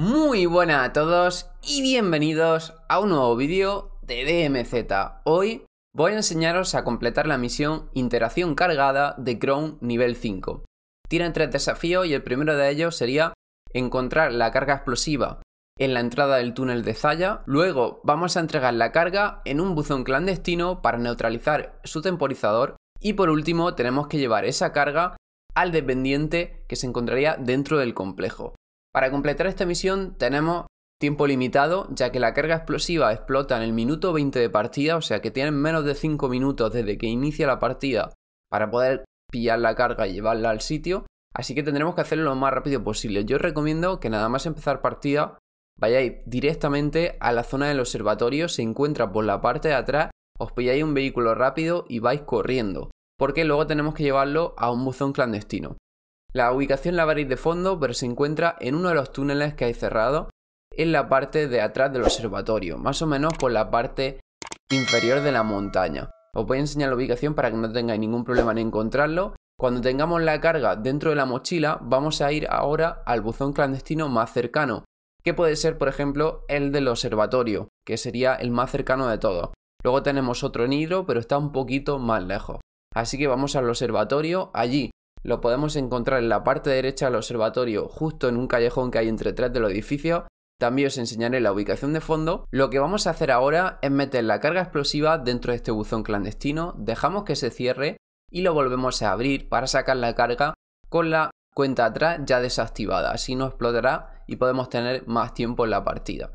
Muy buenas a todos y bienvenidos a un nuevo vídeo de DMZ. Hoy voy a enseñaros a completar la misión Interacción cargada de Chrome nivel 5. Tienen tres desafíos y el primero de ellos sería encontrar la carga explosiva en la entrada del túnel de Zaya. Luego vamos a entregar la carga en un buzón clandestino para neutralizar su temporizador. Y por último tenemos que llevar esa carga al dependiente que se encontraría dentro del complejo. Para completar esta misión tenemos tiempo limitado, ya que la carga explosiva explota en el minuto 20 de partida, o sea que tienen menos de 5 minutos desde que inicia la partida para poder pillar la carga y llevarla al sitio, así que tendremos que hacerlo lo más rápido posible. Yo os recomiendo que nada más empezar partida vayáis directamente a la zona del observatorio, se encuentra por la parte de atrás, os pilláis un vehículo rápido y vais corriendo, porque luego tenemos que llevarlo a un buzón clandestino. La ubicación la veréis de fondo, pero se encuentra en uno de los túneles que hay cerrado en la parte de atrás del observatorio, más o menos por la parte inferior de la montaña. Os voy a enseñar la ubicación para que no tengáis ningún problema en encontrarlo. Cuando tengamos la carga dentro de la mochila, vamos a ir ahora al buzón clandestino más cercano, que puede ser, por ejemplo, el del observatorio, que sería el más cercano de todos. Luego tenemos otro en pero está un poquito más lejos. Así que vamos al observatorio, allí lo podemos encontrar en la parte derecha del observatorio, justo en un callejón que hay entre tres del edificio. También os enseñaré la ubicación de fondo. Lo que vamos a hacer ahora es meter la carga explosiva dentro de este buzón clandestino, dejamos que se cierre y lo volvemos a abrir para sacar la carga con la cuenta atrás ya desactivada. Así no explotará y podemos tener más tiempo en la partida.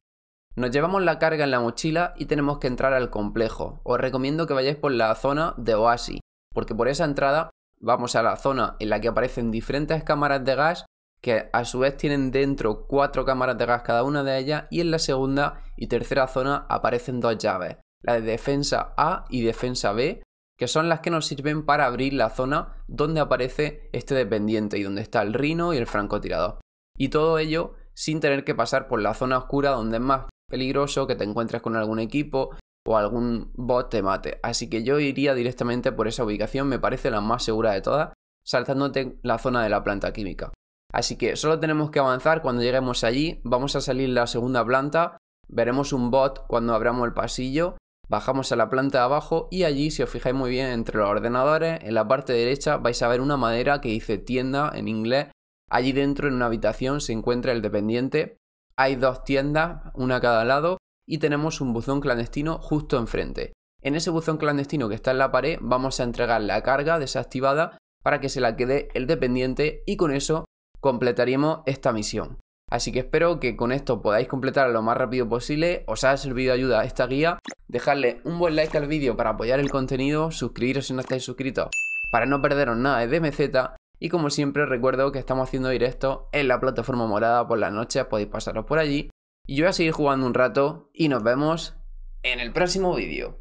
Nos llevamos la carga en la mochila y tenemos que entrar al complejo. Os recomiendo que vayáis por la zona de Oasis, porque por esa entrada vamos a la zona en la que aparecen diferentes cámaras de gas que a su vez tienen dentro cuatro cámaras de gas cada una de ellas y en la segunda y tercera zona aparecen dos llaves, la de defensa A y defensa B, que son las que nos sirven para abrir la zona donde aparece este dependiente y donde está el rino y el francotirador. Y todo ello sin tener que pasar por la zona oscura donde es más peligroso que te encuentres con algún equipo o algún bot te mate. Así que yo iría directamente por esa ubicación, me parece la más segura de todas, saltándote la zona de la planta química. Así que solo tenemos que avanzar cuando lleguemos allí, vamos a salir la segunda planta, veremos un bot cuando abramos el pasillo, bajamos a la planta de abajo y allí, si os fijáis muy bien entre los ordenadores, en la parte derecha vais a ver una madera que dice tienda en inglés. Allí dentro, en una habitación, se encuentra el dependiente. Hay dos tiendas, una a cada lado, y tenemos un buzón clandestino justo enfrente. En ese buzón clandestino que está en la pared vamos a entregar la carga desactivada para que se la quede el dependiente y con eso completaremos esta misión. Así que espero que con esto podáis completar lo más rápido posible, os ha servido de ayuda esta guía, dejarle un buen like al vídeo para apoyar el contenido, suscribiros si no estáis suscritos para no perderos nada de DMZ y como siempre recuerdo que estamos haciendo directo en la plataforma morada por la noche podéis pasaros por allí yo voy a seguir jugando un rato y nos vemos en el próximo vídeo.